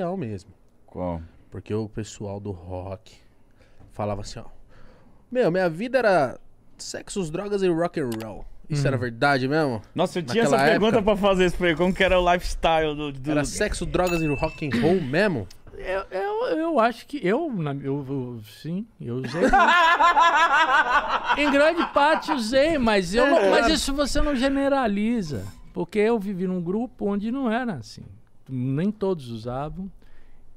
real mesmo. Qual? Porque o pessoal do rock falava assim, ó. Meu, minha vida era sexos, drogas e rock and roll. Isso hum. era verdade mesmo? Nossa, eu tinha Naquela essa pergunta época. pra fazer isso pra ele. Como que era o lifestyle do... do... Era sexo, drogas e rock and roll mesmo? Eu, eu, eu, acho que eu, eu, eu sim, eu usei. em grande parte usei, mas eu, é, mas isso você não generaliza, porque eu vivi num grupo onde não era assim nem todos usavam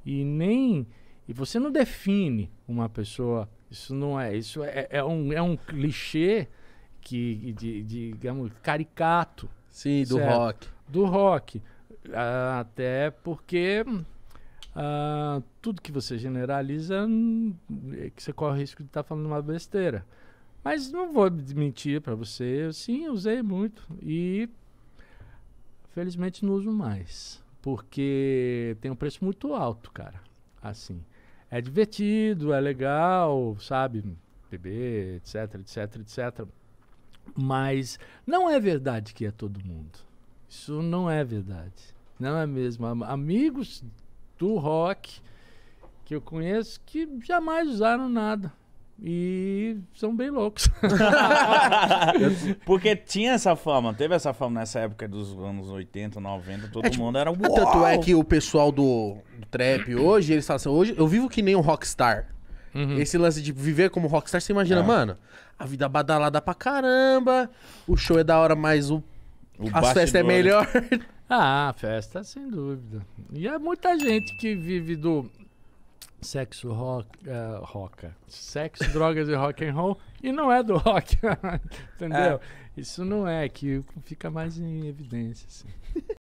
e nem e você não define uma pessoa isso não é isso é, é um é um clichê que de, de digamos caricato sim do rock do rock ah, até porque ah, tudo que você generaliza é que você corre o risco de estar tá falando uma besteira mas não vou mentir para você sim usei muito e felizmente não uso mais porque tem um preço muito alto, cara. Assim, é divertido, é legal, sabe? Beber, etc, etc, etc. Mas não é verdade que é todo mundo. Isso não é verdade. Não é mesmo. Amigos do rock que eu conheço que jamais usaram nada. E são bem loucos. Porque tinha essa fama, teve essa fama nessa época dos anos 80, 90, todo é, tipo, mundo era um Tanto é que o pessoal do, do trap hoje, eles falam assim, hoje eu vivo que nem um rockstar. Uhum. Esse lance de viver como rockstar, você imagina, é. mano, a vida badalada pra caramba, o show é da hora, mas o, o as festas é melhor. ah, festa, sem dúvida. E há é muita gente que vive do, Sexo, rock, uh, roca. Sexo, drogas e rock and roll. E não é do rock, entendeu? É. Isso não é, que fica mais em evidência. Assim.